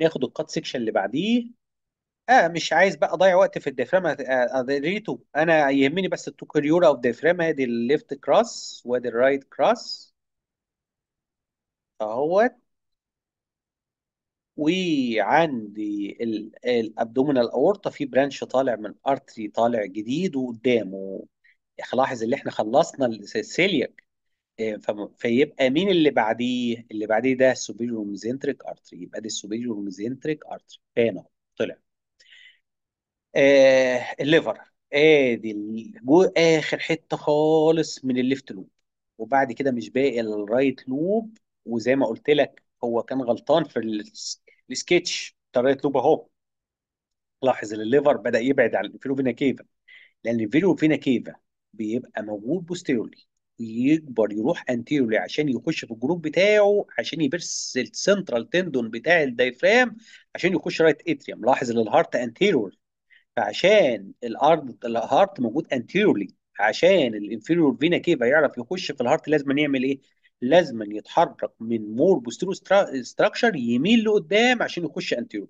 ناخد الكات سيكشن اللي بعديه اه مش عايز بقى اضيع وقت في الديافراما قدرته آه، آه، انا يهمني بس التوكريورا والديافراما ادي الليفت كراس وادي الرايت كراس اهوت وعندي الابدومينال اورطه في برانش طالع من ارتري طالع جديد وقدامه لاحظ اللي احنا خلصنا السيليك آه، فيبقى مين اللي بعديه؟ اللي بعديه ده السوبيريور ميزنتريك ارتري يبقى ده السوبيريور ميزنتريك ارتري فين اهو طلع آه، الليفر ادي اخر حته خالص من الليفت لوب وبعد كده مش باقي الا الرايت لوب وزي ما قلت لك هو كان غلطان في السكتش بتاع الرايت لوب اهو لاحظ ان الليفر بدأ يبعد عن الانفيرو فينا كيفا لان الانفيرو فينا كيفا بيبقى موجود بوستيرولي يكبر يروح انتيريورلي عشان يخش في الجروب بتاعه عشان يبرس السنترال تندون بتاع الدايفرام عشان يخش رايت اتريوم لاحظ ان الهارت انتيريور فعشان الارض الهارت موجود انتيريورلي عشان الانفيريور فينا كيفا يعرف يخش في الهارت لازم يعمل ايه؟ لازم يتحرك من مور بوستيرو ستراكشر يميل لقدام عشان يخش انتيريور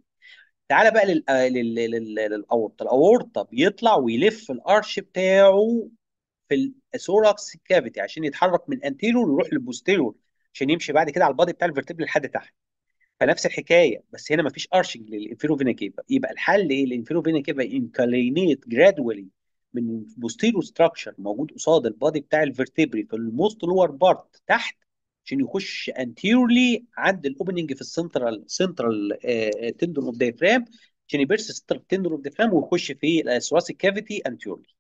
تعالى بقى للاورطه الاورطه بيطلع ويلف الارش بتاعه في الثوركس كافيتي عشان يتحرك من انتيرور يروح للبوستيرور عشان يمشي بعد كده على البادي بتاع الفيرتبل لحد تحت فنفس الحكايه بس هنا مفيش ارشنج للانفيرو فينا كيبا يبقى الحل ايه فينا كيبا انكلينيت جرادولي من بوستيرو ستراكشر موجود قصاد البادي بتاع الفيرتبري في الموست لور بارت تحت عشان يخش انتيرلي عند الاوبننج في السنترال سنترال تندر اوف دايفرام عشان يبرس سنترال تندر اوف دايفرام ويخش في الثوراسيك كافيتي انتيرلي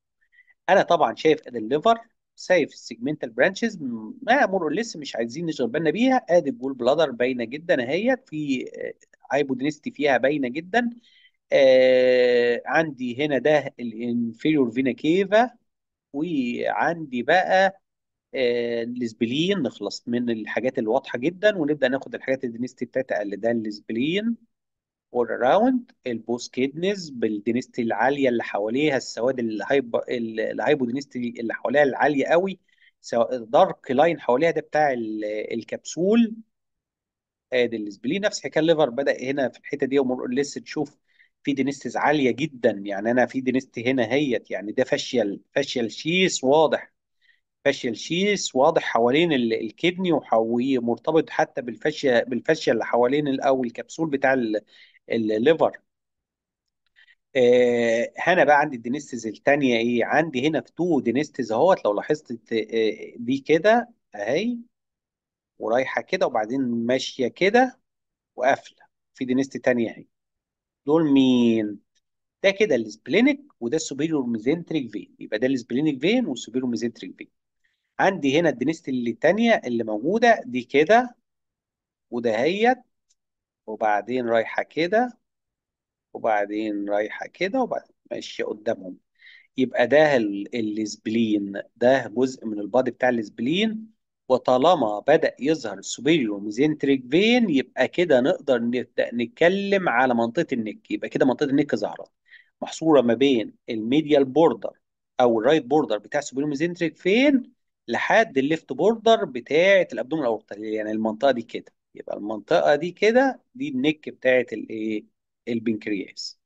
انا طبعا شايف ادي الليفر شايف السيجمنتال برانشز ما امور لسه مش عايزين نشغل بالنا بيها ادي الجول بلادر باينه جدا اهيت في هايبودنستي آه، فيها باينه جدا آه عندي هنا ده الانفيريور فينا كيفا وعندي بقى آه الاسبلين نخلص من الحاجات الواضحه جدا ونبدا ناخد الحاجات الدنيستي بتاعتها اللي ده الاسبلين all around كيدنز بالدينستي العاليه اللي حواليها السواد الهايبو دينستي اللي حواليها العاليه قوي سواء الدارك لاين حواليها ده بتاع الكبسول ادي آه، السبلين نفس حكايه الليفر بدا هنا في الحته دي ومور لسه تشوف في دينستيز عاليه جدا يعني انا في دينستي هنا هيت يعني ده فاشيال فاشيال شيس واضح فاشيال شيس واضح حوالين الكدني ومرتبط حتى بالفاشيا بالفاشيا اللي حوالين او الكبسول بتاع الليفر آه هنا بقى عندي الدينستز الثانيه ايه عندي هنا في تو دينستز اهوت لو لاحظت آه دي كده اهي ورايحه كده وبعدين ماشيه كده وقافله في دينست تانية اهي دول مين ده كده السبلينك وده السوبيريور ميزنتريك فين يبقى ده السبلينك فين والسوبيريور ميزنتريك فين عندي هنا الدينست اللي التانية اللي موجودة دي كده وده هيت وبعدين رايحة كده وبعدين رايحة كده وبعدين ماشية قدامهم يبقى ده السبلين ده جزء من البادي بتاع السبلين وطالما بدأ يظهر السوبيريو ميزنتريك فين يبقى كده نقدر نبدأ نتكلم على منطقة النك يبقى كده منطقة النك ظهرت محصورة ما بين الميديال بوردر أو الرايت بوردر بتاع السوبيريو ميزنتريك فين لحد الليفت بوردر بتاعة الأبدومين الأورطة يعني المنطقة دي كده يبقى المنطقه دي كده دي النك بتاعه الايه البنكرياس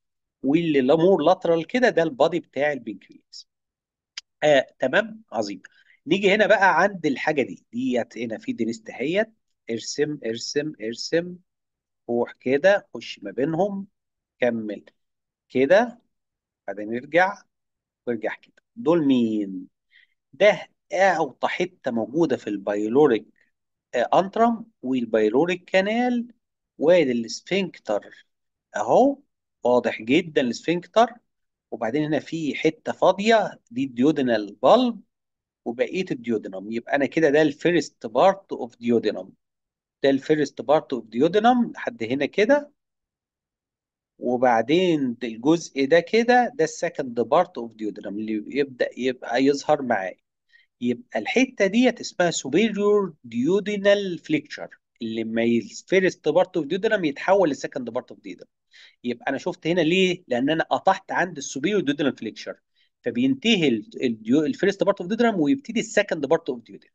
واللي لامور لاترال كده ده البادي بتاع البنكرياس آه تمام عظيم نيجي هنا بقى عند الحاجه دي ديت هنا في دينست اهيت ارسم ارسم ارسم روح كده خش ما بينهم كمل كده بعدين نرجع وارجع كده دول مين ده اوطى حته موجوده في البايلوريك آه، انترم والبيروريك كانال الاسفنكتر اهو واضح جدا الاسفنكتر وبعدين هنا في حته فاضيه دي الديودينال بالب وبقيه الديودينم يبقى انا كده ده الفيرست بارت اوف ديودينم ده الفيرست بارت اوف ديودينم لحد هنا كده وبعدين الجزء ده كده ده السكند بارت اوف ديودرم اللي يبدا يبقى يظهر معايا يبقى الحته ديت اسمها superior duodenal flexure اللي ما الفيرست بارت اوف ديودنم يتحول لسكند بارت اوف ديودنم يبقى انا شفت هنا ليه؟ لان انا قطعت عند السوبيريور ديودنم فليكشر فبينتهي الفيرست بارت اوف ديودنم ويبتدي السكند بارت اوف ديودنم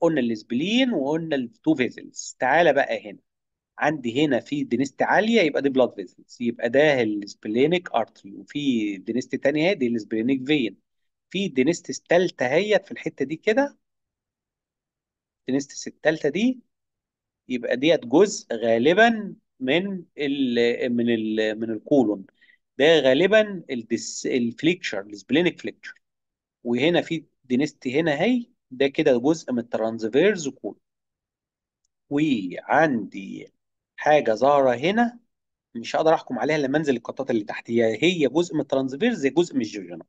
قلنا الاسبلين وقلنا التو فيزلز تعالى بقى هنا عندي هنا في دنست عاليه يبقى دي بلاد فيزلز يبقى ده السبلينيك ارتري وفي دنست ثانيه دي السبلينيك فين في دينستس تالتة هيت في الحته دي كده دينستس التالتة دي يبقى ديت جزء غالبا من الـ من الـ من الكولون ده غالبا الفليكشر السبلينك فليكشر وهنا في دينست هنا هي ده كده جزء من الترانزفيرز كولون وعندي حاجه ظاهره هنا مش هقدر احكم عليها لما انزل القطات اللي تحت هي جزء من الترانزفيرز جزء من الجيوجينا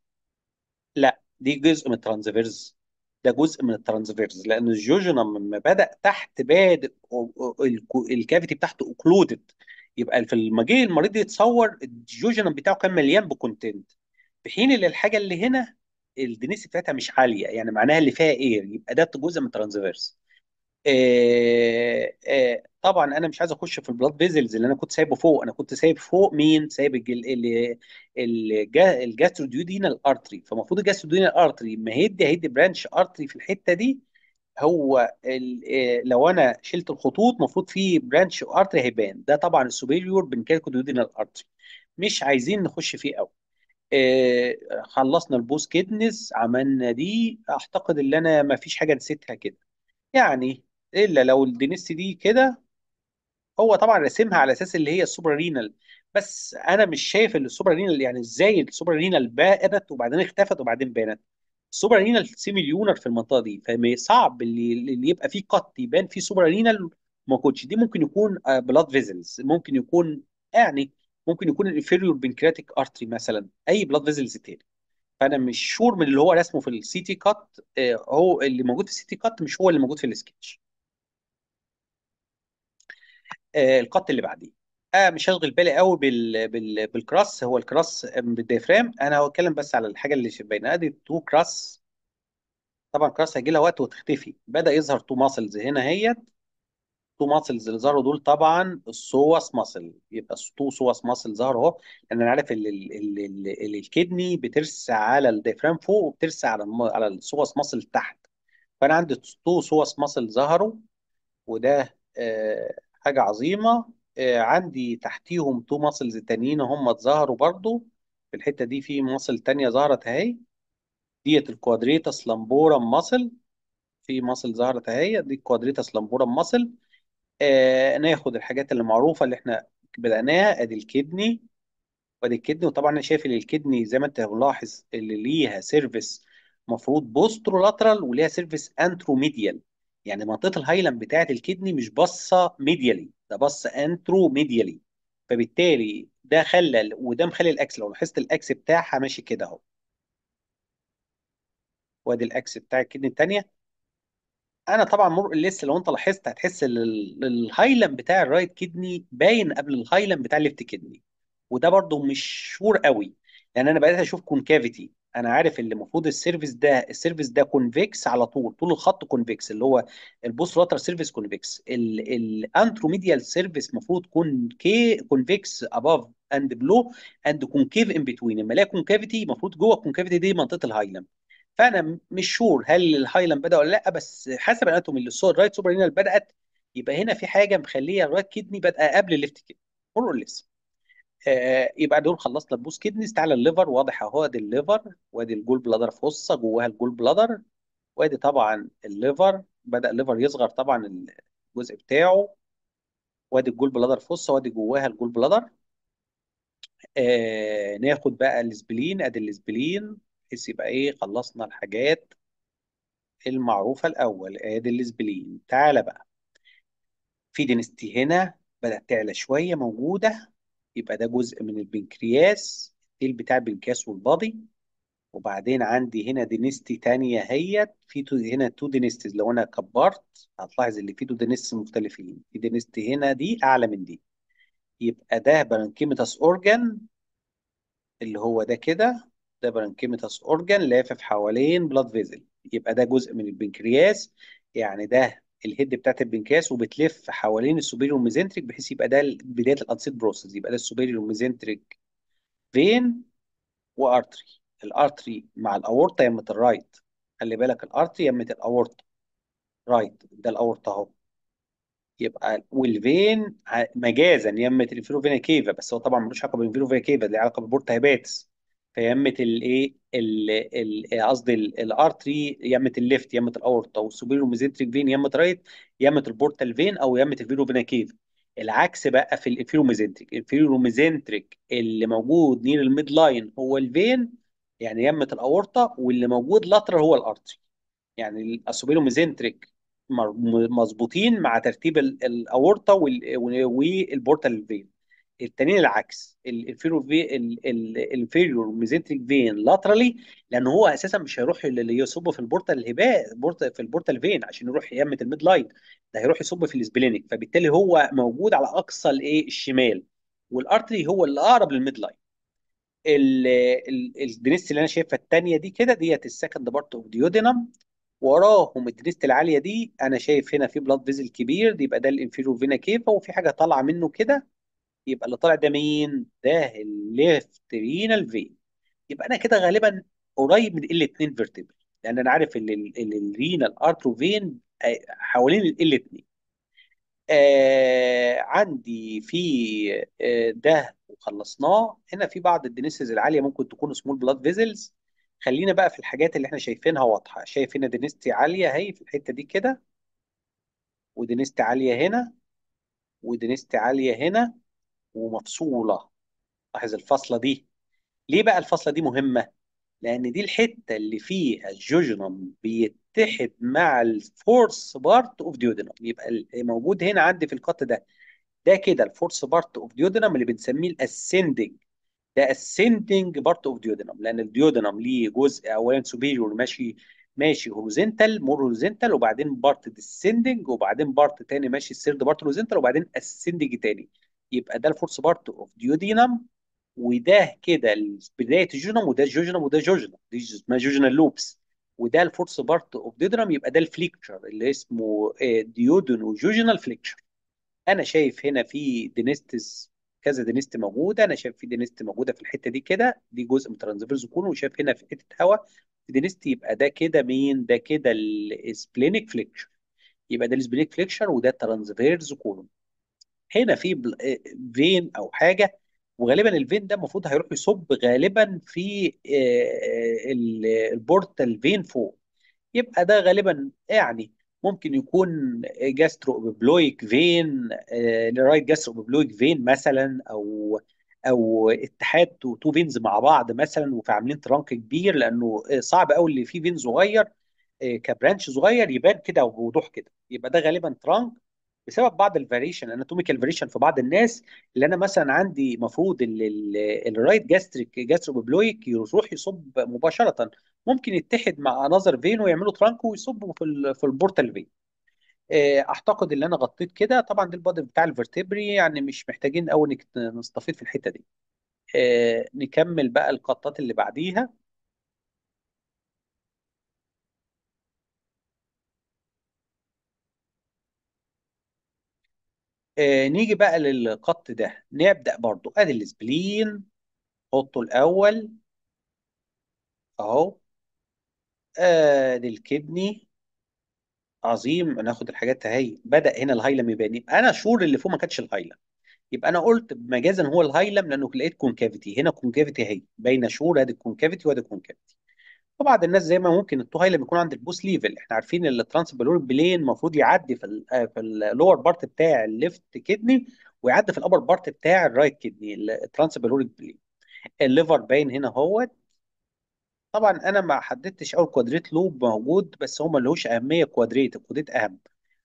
لا دي جزء من الترانزفيرز ده جزء من الترانزفيرز لان الجوجنم لما بدا تحت بادئ الكافيتي بتاعته اوكلودد يبقى في لما جه المريض يتصور الجوجنم بتاعه كان مليان بكونتنت في حين ان الحاجه اللي هنا الدنسيتي بتاعتها مش عاليه يعني معناها اللي فيها اير يبقى ده جزء من الترانزفيرز آه، آه، طبعا انا مش عايز اخش في البلاد فيزلز اللي انا كنت سايبه فوق انا كنت سايب فوق مين سايب الجاسترو الجاستروديودينال ارتري فالمفروض الجاستروديودينال ارتري ما هيدي هيدي برانش ارتري في الحته دي هو آه، لو انا شلت الخطوط المفروض في برانش ارتري هيبان ده طبعا السوبيريور بنكالكو بنكالكوديودينال ارتري مش عايزين نخش فيه قوي آه خلصنا البوس كيدنس عملنا دي اعتقد ان انا ما فيش حاجه نسيتها كده يعني الا لو الدنيس دي كده هو طبعا راسمها على اساس اللي هي السوبر رينال بس انا مش شايف ان السوبر رينال يعني ازاي السوبر رينال بانت وبعدين اختفت وبعدين بانت السوبر رينال سيمي ليونر في المنطقه دي فصعب اللي, اللي يبقى فيه قط يبان فيه سوبر رينال ما كنتش دي ممكن يكون بلاد آه، فيزلز ممكن يكون يعني ممكن يكون الانفيريور بنكرياتيك ارتري مثلا اي بلاد فيزلز تاني فانا مش شور من اللي هو رسمه في السي تي كات هو اللي موجود في السي تي كات مش هو اللي موجود في السكتش آه، القط اللي بعديه أه مش هشغل بالي قوي بال... بال... بالكراس هو الكراس بالديفرام انا هتكلم بس على الحاجه اللي شبهنا دي تو كراس طبعا كراس هيجي لها وقت وتختفي بدا يظهر تو ماسلز هنا اهيت تو ماسلز اللي ظهروا دول طبعا السوس ماسل يبقى تو سوس ماسل ظهر اهو لان انا عارف ال ال ال الكدني بترس على الديفرام فوق وبترس على الم... على السوس ماسل تحت فانا عندي تو سوس ماسل ظهروا وده آه حاجه عظيمه آه، عندي تحتيهم تو ماسلز تانيين هم اتظهروا برضو في الحته دي في ماسل تانية ظهرت اهي ديت الكوادريتاس لامبورام ماسل في ماسل ظهرت اهي دي الكوادريتاس لامبورام ماسل ناخد الحاجات اللي معروفه اللي احنا بدأناها ادي الكدني وادي الكدني وطبعا انا شايف ان الكدني زي ما انت ملاحظ اللي ليها سيرفيس مفروض بوسترولاترال وليها سيرفيس انتروميديال يعني منطقه الهايلاند بتاعه الكدني مش باصه ميديالي ده باص انترو ميديالي فبالتالي ده خلى وده مخلي الاكس لو لاحظت الاكس بتاعها ماشي كده اهو وادي الاكس بتاع الكدني الثانيه انا طبعا مر لسه لو انت لاحظت هتحس ان الهايلم بتاع الرايت كدني باين قبل الهايلم بتاع الليفت كدني وده برده مش شور قوي لان يعني انا بدات اشوف كونكافيتي انا عارف اللي المفروض السيرفيس ده السيرفيس ده كونفكس على طول طول الخط كونفكس اللي هو البوست لاترال سيرفيس كونفكس الانتروميديال سيرفيس المفروض تكون كي كونفكس اباف اند بلو اند كونكيف ان بتوين اما الاقي كونكافيتي المفروض جوه الكونكافيتي دي منطقه الهايلم فانا مش شور هل الهايلم بدا ولا لا بس حسب اناتومي الرايت سوبرانينال بدات يبقى هنا في حاجه مخليه الرايت كدني بادئه قبل الليفت كدني اور ليس آه، يبقى دول خلصنا البوست كدنس تعالى الليفر واضح اهو ادي الليفر وادي الجول بلادر فصه جواها الجول بلادر وادي طبعا الليفر بدا الليفر يصغر طبعا الجزء بتاعه وادي الجول بلادر فصه وادي جواها الجول بلادر آه ناخد بقى الاسبلين ادي الاسبلين بحيث يبقى ايه خلصنا الحاجات المعروفه الاول ادي الاسبلين تعالى بقى في دينستي هنا بدات تعلى شويه موجوده يبقى ده جزء من البنكرياس التيل بتاع البنكرياس والبادي وبعدين عندي هنا دينستي تانية هي في تو هنا تو دينستيز لو انا كبرت هتلاحظ ان في تو دينستيز مختلفين في دينستي هنا دي اعلى من دي يبقى ده برانكيمتاس اورجان اللي هو ده كده ده برانكيمتاس اورجان لافف حوالين بلاد فيزل يبقى ده جزء من البنكرياس يعني ده الهيد بتاعت البنكاس وبتلف حوالين السوبيريور ميزنتريك بحيث يبقى ده بدايه الانسيت بروسس يبقى ده السوبيريور ميزنتريك فين وارتري الارتري مع الاورطه يمت الرايت خلي بالك الارتري يمت الاورطه رايت ده الاورطه اهو يبقى والفين مجازا يمت الانفيرو فينا كيفا بس هو طبعا ملوش علاقه بالانفيرو فينا كيفا ليه علاقه بالبورتا هيباتس فيمه الايه قصدي الارتري يمه الليفت يمه الاورطه والسوبيريور ميزنتريك فين يمه رايت يمه البورتال فين او يمه فينا كيف العكس بقى في الانفيرو ميزنتريك اللي موجود نير الميد لاين هو الفين يعني يمه الاورطه واللي موجود لاترال هو الارتري يعني ميزنتريك مظبوطين مع ترتيب الاورطه والبورتال فين التانيين العكس الانفيريور في الانفيرور ميزنتريك فين لاترالي لان هو اساسا مش هيروح يصب في البورتال الهباء في البورتال فين عشان يروح يمه الميد لاين ده هيروح يصب في الاسبلينك فبالتالي هو موجود على اقصى الايه الشمال والارتري هو اللي اقرب للميد لاين الدنيست اللي انا شايفها الثانيه دي كده ديت السكند بارت اوف ديودينم وراهم الدنيست العاليه دي انا شايف هنا في بلاد فيزل كبير دي يبقى ده الانفيريور فينا كيفا وفي حاجه طالعه منه كده يبقى اللي طالع ده مين؟ ده رينال فين يبقى انا كده غالبا قريب من ال2 فيرتبر لان انا عارف ان الرينال ارترو فين حوالين ال2 آه عندي في آه، ده وخلصناه هنا في بعض الدينيسيز العاليه ممكن تكون سمول بلاد فيزلز خلينا بقى في الحاجات اللي احنا شايفينها واضحه شايف هنا دينيستي عاليه اهي في الحته دي كده ودينيستي عاليه هنا ودينيستي عاليه هنا ومفصوله لاحظ الفصلة دي ليه بقى الفصلة دي مهمه لان دي الحته اللي فيها الجوجنم بيتحد مع الفورس بارت اوف ديودنم يبقى موجود هنا عندي في القط ده ده كده الفورس بارت اوف ديودنم اللي بنسميه الاسندنج ده اسندنج بارت اوف ديودنم لان الديودنم ليه جزء اولا سوبيريور ماشي ماشي هوريزنتال مور هوريزنتال وبعدين بارت ديسندنج وبعدين بارت تاني ماشي السيرد بارت هوريزنتال وبعدين اسندنج تاني يبقى ده الفورس بارت اوف ديودينم وده كده بدايه الجوجنم وده جوجنم وده جوجنم دي اسمها جوجنال لوبس وده الفورس بارت اوف ديدرم يبقى ده الفليكتشر اللي اسمه ديودون وجوجنال فليكتشر انا شايف هنا في دينستس كذا دينست موجوده انا شايف في دينست موجوده في الحته دي كده دي جزء من ترانزفيرز كون وشايف هنا في حته هواء في دينست يبقى ده كده مين ده كده السبلينيك فليكشر يبقى ده السبلينيك فليكشر وده ترانزفيرز كولون هنا في آه، فين او حاجه وغالبا الفين ده المفروض هيروح يصب غالبا في آه، البورتال فين فوق يبقى ده غالبا يعني ممكن يكون جاسترو ابيبلويك فين رايت جاسترو ابيبلويك فين مثلا او او اتحاد تو تو فينز مع بعض مثلا وفعاملين ترانك كبير لانه آه، صعب قوي اللي فيه فين صغير كبرانش صغير يبان كده وبوضوح كده يبقى ده غالبا ترانك بسبب بعض الفاريشن اناتوميكال فاريشن في بعض الناس اللي انا مثلا عندي مفروض الرايت جاستريك جاستروبلويك يروح يصب مباشره ممكن يتحد مع انذر فين ويعملوا ترانك ويصبوا في في البورتال فين آه، اعتقد ان انا غطيت كده طبعا ده البادي بتاع الفرتبري يعني مش محتاجين قوي نستفيد في الحته دي آه، نكمل بقى القطات اللي بعديها آه نيجي بقى للقط ده نبدأ برضو ادي السبلين حطه الاول اهو ادي آه عظيم هناخد الحاجات اهي بدأ هنا الهايلم يبان انا شور اللي فوق ما كانتش الهايلم يبقى انا قلت مجازا هو الهايلم لانه لقيت كونكافيتي هنا كونكافيتي اهي باينه شهور ادي الكونكافيتي وادي الكونكافيتي وبعض الناس زي ما ممكن التو هاي لما يكون عند البوس ليفل احنا عارفين ان الترانس بالور بلين المفروض يعدي في الـ آه، في اللور بارت بتاع الليفت كدني ويعدي في الابر بارت بتاع الرايت كدني الترانس بالوريك بلين الليفر باين هنا اهوت طبعا انا ما حددتش اول كوادريت لوب موجود بس هو ملهوش اهميه كوادريت الكوادريت اهم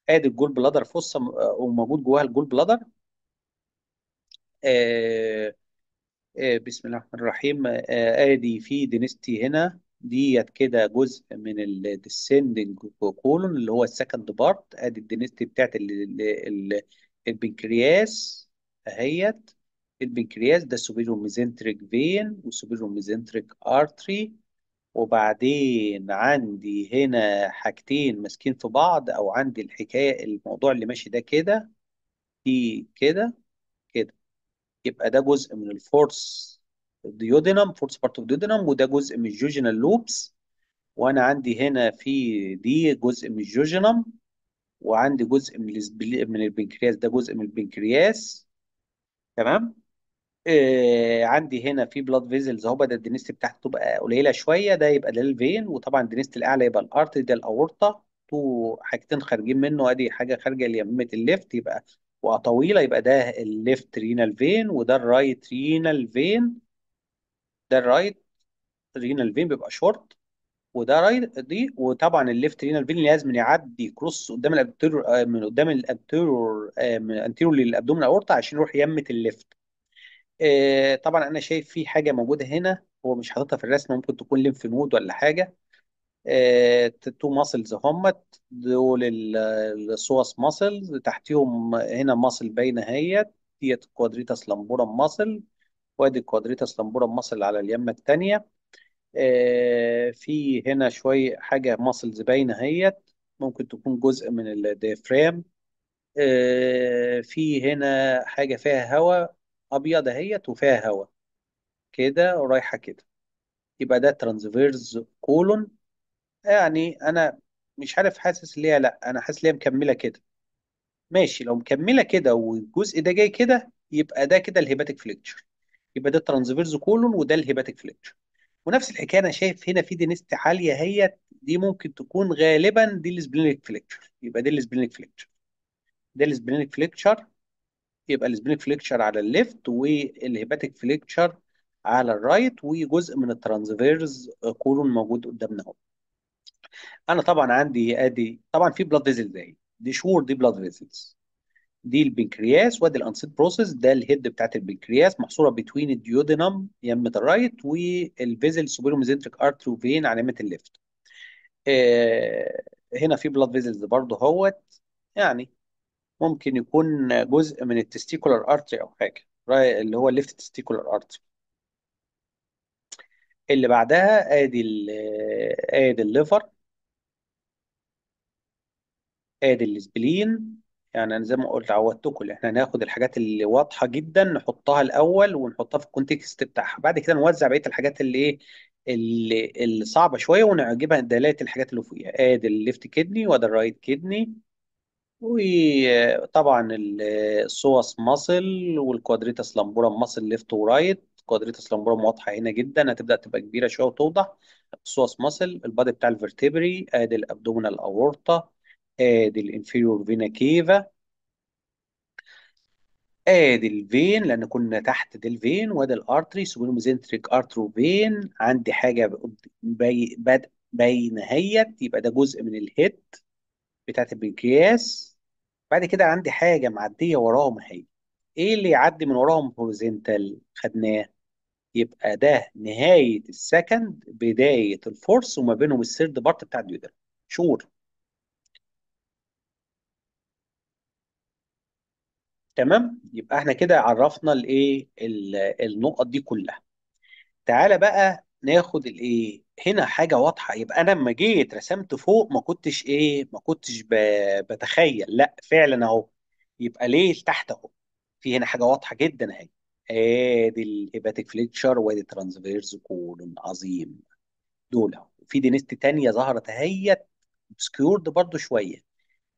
ادي الجول بلادر فصه آه، وموجود جواها الجول بلادر آه آه بسم الله الرحمن الرحيم آه ادي في دينستي هنا ديت كده جزء من الديسندنج كولون اللي هو السكند بارت ادي الدنستي بتاعت ال ال البنكرياس اهيت البنكرياس ده سوبيريور ميزنتريك فين وسوبيريور ميزنتريك ارتري وبعدين عندي هنا حاجتين ماسكين في بعض او عندي الحكايه الموضوع اللي ماشي ده كده دي كده كده يبقى ده جزء من الفورس الديودينم فورس بارت اوف ديودينم وده جزء من الجوجينال لوبس وانا عندي هنا في دي جزء من الجوجينم وعندي جزء من من البنكرياس ده جزء من البنكرياس تمام آه عندي هنا في بلاد فيزلز اهو بدا الدنست بتاعته تبقى قليله شويه ده يبقى ده الفين وطبعا الدنست الاعلى يبقى الارتري ده الاورطه تو حاجتين خارجين منه ادي حاجه خارجه ليميمه الليفت يبقى وطويله يبقى ده الليفت رينال فين وده الرايت رينال فين ده الرايت رينال فين بيبقى شورت وده رايت دي وطبعا الليفت رينال فين لازم يعدي كروس قدام الابتيرور آه، من قدام الابتيرور آه، من انتيرو للابدومين اورتا عشان يروح يمه الليفت آه، طبعا انا شايف في حاجه موجوده هنا هو مش حاططها في الرسمه ممكن تكون ليمف نود ولا حاجه تو ماسلز همت دول السوس ماسلز تحتيهم هنا ماسل باينه اهيت ديت كوادريتاس لامبورا ماسل وادي كوادريتاس اسطنبول مصل على اليمة الثانية آه، في هنا شوية حاجة مصل باينة هيت ممكن تكون جزء من الديفرام آه، في هنا حاجة فيها هواء أبيض اهيت وفيها هواء كده ورايحة كده يبقى ده ترانزفيرز كولون يعني أنا مش عارف حاسس ليها لأ أنا حاسس ليها مكملة كده ماشي لو مكملة كده والجزء ده جاي كده يبقى ده كده الهيباتيك فليكتشر يبقى ده الترانزفيرز كولون وده الهيباتيك فليكشن ونفس الحكايه انا شايف هنا في دينست عاليه هي دي ممكن تكون غالبا دي السبلينيك فليكشر يبقى دي السبلينيك فليكشر ده السبلينيك فليكشر يبقى السبلينيك فليكشر على الليفت والهيباتيك فليكشر على الرايت وجزء من الترانزفيرز كولون موجود قدامنا اهو انا طبعا عندي ادي طبعا في بلاد فيزل زي دي شور دي بلاد فيزلز دي البنكرياس وادي الانسيت بروسيس ده الهيد بتاعت البنكرياس محصوره بتوين الديودينم يمة الرايت والفيزل سوبيروميزنتريك ارتري فين على يمة آه، الليفت هنا في بلاد فيزلز برضه اهوت يعني ممكن يكون جزء من التستيكولار ارتري او حاجه اللي هو الليفت تستيكولار ارتري اللي بعدها ادي ادي الليفر ادي السبلين يعني انا زي ما قلت عودتكم ان احنا هناخد الحاجات اللي واضحه جدا نحطها الاول ونحطها في الكونتكست بتاعها بعد كده نوزع بقيه الحاجات اللي ايه اللي, اللي صعبه شويه ونعجبها دلاله الحاجات اللي فوقيها ادي الليفت كدني وادي الرايت كدني وطبعا الصوص ماسل والكوادريتاس لامبورا ماسل ليفت ورايت كوادريتس لامبورا واضحه هنا جدا هتبدا تبقى كبيره شويه وتوضح الصوص ماسل البادي بتاع الفرتبري ادي الابدومينال اورطه ادي الانفيريور فينا كيفا ادي الفين لان كنا تحت دي الفين وادي الارتري سوبينوميزنتريك ارترو فين عندي حاجه باينه هيت يبقى ده جزء من الهيت بتاعت البنكرياس بعد كده عندي حاجه معديه وراهم اهي ايه اللي يعدي من وراهم هوريزونتال خدناه يبقى ده نهايه السكند بدايه الفورس وما بينهم السيرد بارت بتاع الديودر شور تمام يبقى احنا كده عرفنا الايه النقط دي كلها تعالى بقى ناخد الايه هنا حاجه واضحه يبقى انا لما جيت رسمت فوق ما كنتش ايه ما كنتش بتخيل لا فعلا اهو يبقى ليه تحت اهو في هنا حاجه واضحه جدا اهي ادي الهيباتيك فليتشر وادي ترانسفيرز كولون عظيم دول اهو في دينست تانية ظهرت اهيت اوبسكيورد برضو شويه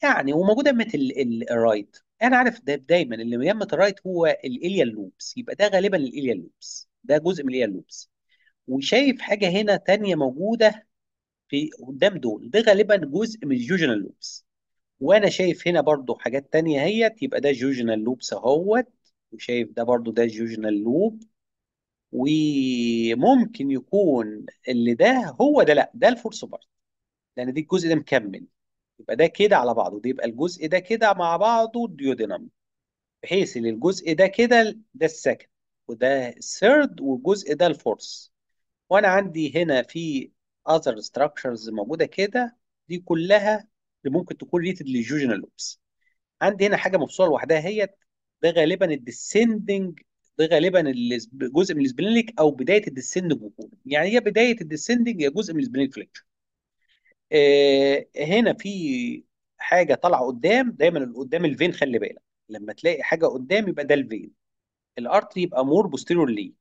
يعني وموجوده مثل الرايت انا عارف ده دايما اللي بيمة الرايت هو الاليا لوبس يبقى ده غالبا الاليا لوبس ده جزء من الاليا لوبس وشايف حاجه هنا تانية موجوده في قدام دول ده غالبا جزء من الجوجنال لوبس وانا شايف هنا برضو حاجات تانية اهيت يبقى ده جوجنال لوبس اهوت وشايف ده برضو ده جوجنال لوب وممكن يكون اللي ده هو ده لا ده الفورس بارت لان دي الجزء ده مكمل يبقى ده كده على بعضه ده يبقى الجزء ده كده مع بعضه ديودينامي بحيث ان الجزء ده كده ده السكند وده الثيرد والجزء ده الفورس وانا عندي هنا في other structures موجوده كده دي كلها اللي ممكن تكون ريتد للجوجينال لوبس عندي هنا حاجه مفصوله لوحدها هي ده غالبا الديسندنج ده غالبا جزء من السبلينيك او بدايه الديسندنج يعني هي بدايه الديسندنج هي جزء من السبلينيك فليكشر آه، هنا في حاجه طالعه قدام دايما اللي قدام الفين خلي بالك لما تلاقي حاجه قدام يبقى ده الفين الارتري يبقى مور بوستيرورلي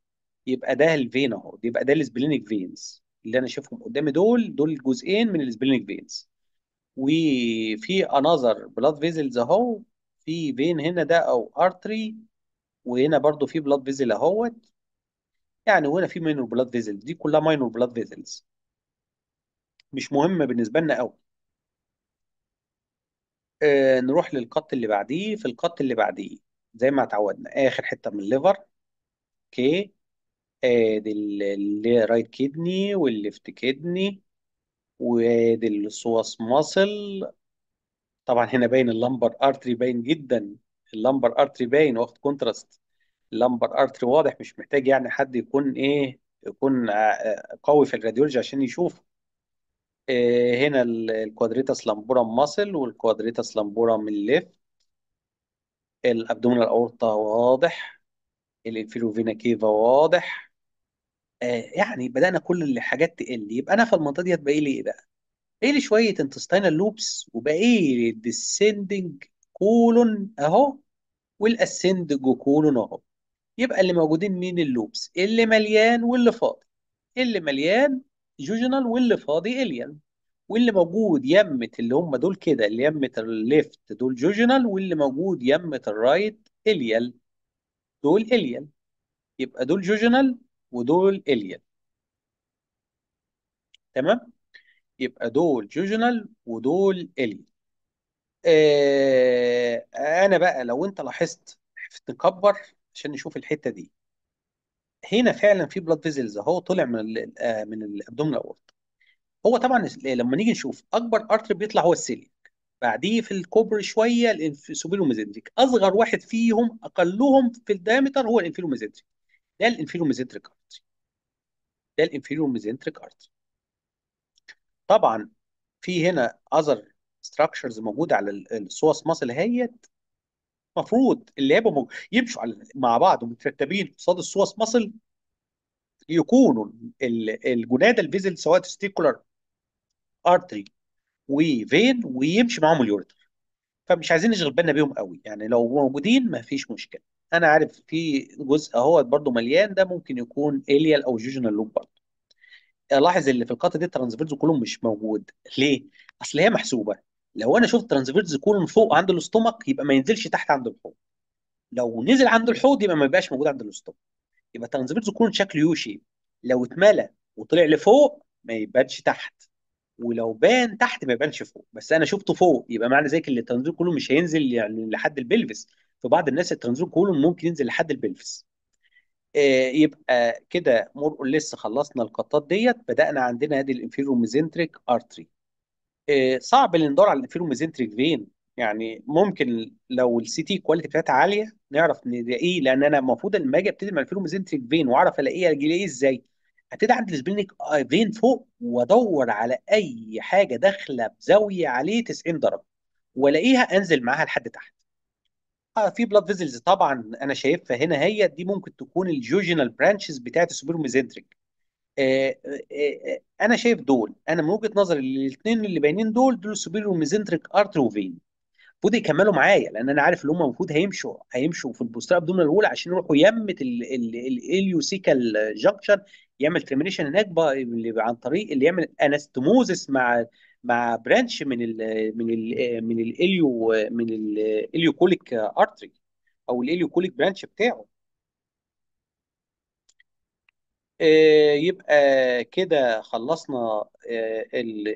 يبقى ده الفين اهو يبقى ده السبلينيك فينز اللي انا شايفهم قدامي دول دول جزئين من السبلينيك فينز وفي انذر بلاد فيزلز اهو في فين هنا ده او ارتري وهنا برضو في بلاد فيزل اهوت يعني وهنا في ماينور بلاد فيزلز دي كلها ماينور بلاد فيزلز مش مهم بالنسبه لنا قوي آه نروح للقط اللي بعديه في القط اللي بعديه زي ما اتعودنا اخر حته من الليفر اوكي ادي رايت كدني والليفت كدني وادي السواس ماسل طبعا هنا باين اللمبر ارتري باين جدا اللمبر ارتري باين واخد كونتراست اللمبر ارتري واضح مش محتاج يعني حد يكون ايه يكون آه، آه، قوي في الراديولوجي عشان يشوفه آه، هنا الكوادريتاس لامبورا ماسل والكوادريتاس لامبورا من ليفت الابدومينال اورطه واضح الانفيروفينا كيفا واضح آه، يعني بدأنا كل الحاجات تقل يبقى انا في المنطقه دي هتبقى لي ايه بقى؟ باقي لي شويه انتستينال لوبس وباقي لي الديسندنج كولون اهو والاسند كولون اهو يبقى اللي موجودين مين اللوبس اللي مليان واللي فاضي اللي مليان جوجنال واللي فاضي إليان واللي موجود يمة اللي هم دول كده اللي يمة الليفت دول جوجنال واللي موجود يمة الرايت إليال دول إليال يبقى دول جوجنال ودول إليال تمام يبقى دول جوجنال ودول إليال آه أنا بقى لو أنت لاحظت تكبر عشان نشوف الحتة دي هنا فعلا في بلاد فيزلز اهو طلع من الـ آه، من الابدومينال اورت هو طبعا إيه، لما نيجي نشوف اكبر ارتر بيطلع هو السيليك بعديه في الكوبر شويه الانفيلوميزنتريك اصغر واحد فيهم اقلهم في الدايمتر هو الانفيلوميزنتريك ده الانفيلوميزنتريك ارتري ده الانفيلوميزنتريك ارتري طبعا في هنا اذر ستراكشرز موجوده على السوس ماسل هيت المفروض اللعيبه مج... يمشوا على... مع بعض ومترتبين قصاد السوس ماسل يكونوا الجنادى الفيزل سواء تستيكولار ارتري وفين ويمشي معاهم اليوريتر فمش عايزين نشغل بالنا بيهم قوي يعني لو موجودين ما فيش مشكله انا عارف في جزء اهو برضو مليان ده ممكن يكون اليال او جوجنال لوب برضو لاحظ اللي في القطه دي الترانسفيرز كلهم مش موجود ليه؟ اصل هي محسوبه لو انا شفت ترانسفيرز كولون فوق عند الاستومك يبقى ما ينزلش تحت عند الحوض لو نزل عند الحوض يبقى ما يبقاش موجود عند الاستومك يبقى ترانسفيرز كولون شكله يو شيب لو اتملى وطلع لفوق ما يبانش تحت ولو بان تحت ما يبانش فوق بس انا شفته فوق يبقى معنى ذلك ان الترانزيت كولون مش هينزل يعني لحد البلفس في بعض الناس الترانزيت كولون ممكن ينزل لحد البلفس آه، يبقى كده مور لسه خلصنا القطات ديت بدانا عندنا ادي الانفيرو ميزنتريك ارتري آه، صعب اللي ندور على الانفيرو ميزنتريك فين يعني ممكن لو السي تي كواليتي بتاعتها عاليه نعرف نلاقيه لان انا المفروض لما اجي ابتدي مع الانفيرو ميزنتريك فين واعرف الاقيه اجي الاقيه ازاي ابتدي عند السبلينيك آه، فين فوق وادور على اي حاجه داخله بزاويه عليه 90 درجه والاقيها انزل معاها لحد تحت آه في بلاد فيزلز طبعا انا شايفها هنا هي دي ممكن تكون الجوجينال برانشز بتاعت السوبر ميزنتريك آه، آه، آه، انا شايف دول انا من وجهه نظري الاثنين اللي باينين دول دول سوبر وميزنتريك ارتري وفين المفروض يكملوا معايا لان انا عارف ان هم المفروض هيمشوا هيمشوا في البوستر ابدومينال الاولى عشان يروحوا يمه سيكال جنكشن يعمل ترمينيشن هناك عن طريق اللي يعمل انستموزس مع مع برانش من الـ من الـ من الاليو من كوليك ارتري او كوليك برانش بتاعه آه، يبقى كده خلصنا آه،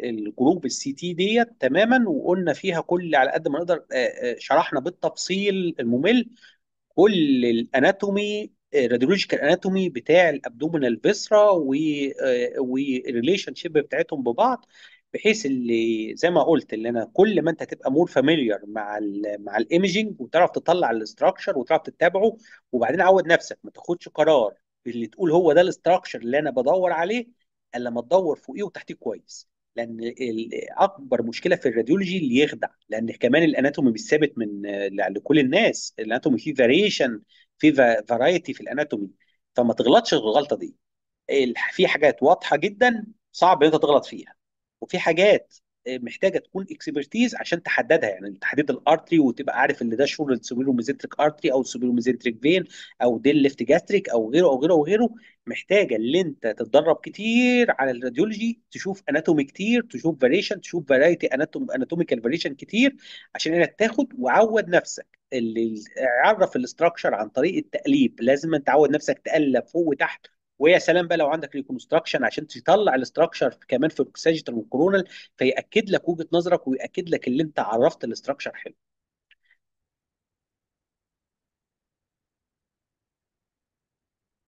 الجروب السي تي ديت تماما وقلنا فيها كل على قد ما نقدر آه، شرحنا بالتفصيل الممل كل الاناتومي الراديولوجيكال اناتومي بتاع الابدومينال فيسرا والريليشن شيب بتاعتهم ببعض بحيث اللي زي ما قلت اللي انا كل ما انت تبقى مور فاميليار مع الـ مع الايمجنج وتعرف تطلع الاستراكشر وتعرف تتابعه وبعدين عود نفسك ما تاخدش قرار اللي تقول هو ده الاستراكشر اللي انا بدور عليه الا ما تدور فوقيه وتحتيه كويس لان اكبر مشكله في الراديولوجي اللي يخدع لان كمان الاناتومي مش ثابت من لكل الناس الاناتومي فيه فاريشن في فرايتي في الاناتومي فما تغلطش الغلطه دي في حاجات واضحه جدا صعب ان انت تغلط فيها وفي حاجات محتاجه تكون اكسبرتيز عشان تحددها يعني تحديد الارتري وتبقى عارف ان ده شغل السوبيروميزنتريك ارتري او السوبيروميزنتريك فين او ديل الليفت جاستريك او غيره او غيره او غيره محتاجه ان انت تتدرب كتير على الراديولوجي تشوف اناتومي كتير تشوف فاريشن تشوف فرايتي اناتوميكال فاريشن كتير عشان انك تاخد وعود نفسك اللي عرف الاستراكشر عن طريق التقليب لازم تعود نفسك تقلب فوق وتحت ويا سلام بقى لو عندك ريكونستراكشن عشان تطلع الاستراكشر كمان في الساجيتال والكورونال فياكد لك وجهه نظرك وياكد لك اللي انت عرفت الاستراكشر حلو